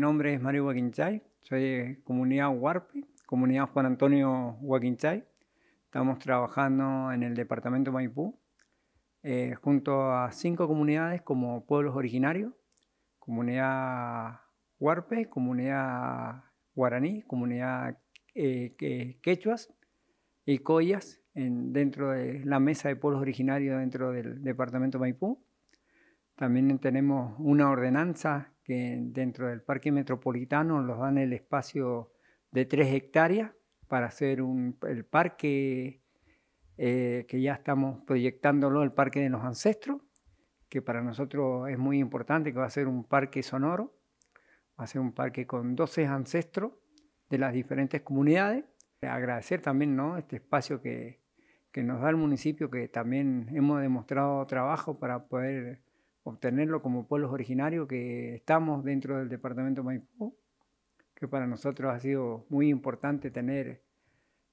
nombre es Mario Huaquinchay, soy de comunidad Huarpe, comunidad Juan Antonio Huaquinchay. Estamos trabajando en el departamento Maipú, eh, junto a cinco comunidades como pueblos originarios, comunidad Huarpe, comunidad guaraní, comunidad eh, quechuas y collas en, dentro de la mesa de pueblos originarios dentro del departamento Maipú. También tenemos una ordenanza dentro del Parque Metropolitano nos dan el espacio de tres hectáreas para hacer el parque eh, que ya estamos proyectándolo, el Parque de los Ancestros, que para nosotros es muy importante, que va a ser un parque sonoro, va a ser un parque con 12 ancestros de las diferentes comunidades. Agradecer también ¿no? este espacio que, que nos da el municipio, que también hemos demostrado trabajo para poder obtenerlo como pueblos originarios que estamos dentro del departamento Maipú, que para nosotros ha sido muy importante tener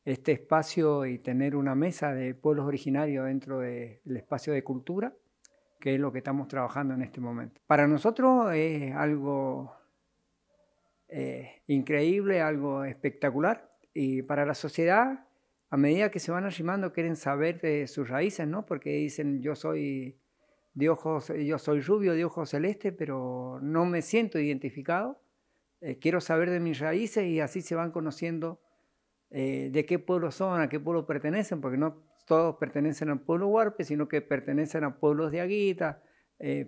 este espacio y tener una mesa de pueblos originarios dentro del espacio de cultura, que es lo que estamos trabajando en este momento. Para nosotros es algo eh, increíble, algo espectacular, y para la sociedad, a medida que se van arrimando, quieren saber de sus raíces, ¿no? Porque dicen, yo soy de eh, yo soy rubio de ojos celeste, pero no me siento identificado. Eh, quiero saber de mis raíces y así se van conociendo eh, de qué pueblo son, a qué pueblo pertenecen, porque no todos pertenecen al pueblo huarpe, sino que pertenecen a pueblos de Aguita,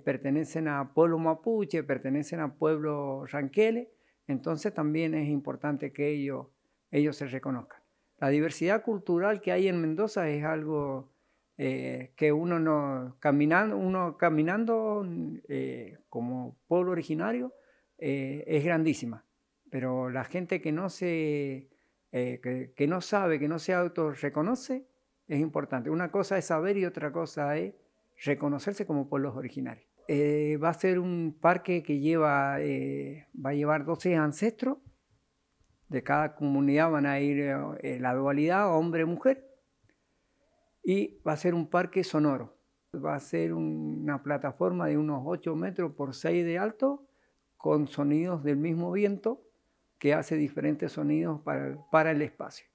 pertenecen a pueblo mapuche, pertenecen a pueblo ranquele. Entonces también es importante que ellos, ellos se reconozcan. La diversidad cultural que hay en Mendoza es algo eh, que uno caminando, uno caminando mm, eh, como pueblo originario eh, es grandísima, pero la gente que no que, no sabe, que no se auto reconoce es importante. Una cosa es saber y otra cosa es reconocerse como pueblos originarios. va a ser un parque que lleva, va a llevar 12 ancestros, de cada comunidad van a ir la dualidad hombre-mujer, y va a ser un parque sonoro. Va a ser una plataforma de unos 8 metros por 6 de alto con sonidos del mismo viento que hace diferentes sonidos para, el espacio.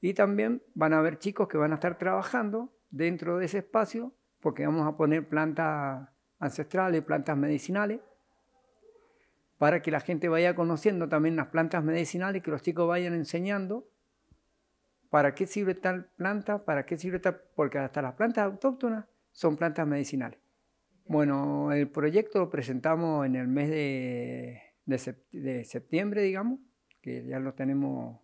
Y también van a haber chicos que van a estar trabajando dentro de ese espacio porque vamos a poner plantas ancestrales, plantas medicinales, para que la gente vaya conociendo también las plantas medicinales, que los chicos vayan enseñando ¿Para qué sirve tal planta? ¿Para qué sirve tal? Porque hasta las plantas autóctonas son plantas medicinales. Bueno, el proyecto lo presentamos en el mes de, septiembre, digamos, que ya lo tenemos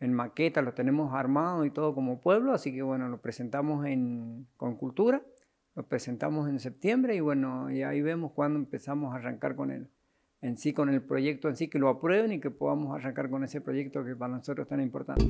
en maqueta, lo tenemos armado y todo como pueblo, así que bueno, lo presentamos con cultura, lo presentamos en septiembre y bueno, y ahí vemos cuándo empezamos a arrancar con él en sí, con el proyecto en sí, que lo aprueben y que podamos arrancar con ese proyecto que para nosotros es tan importante.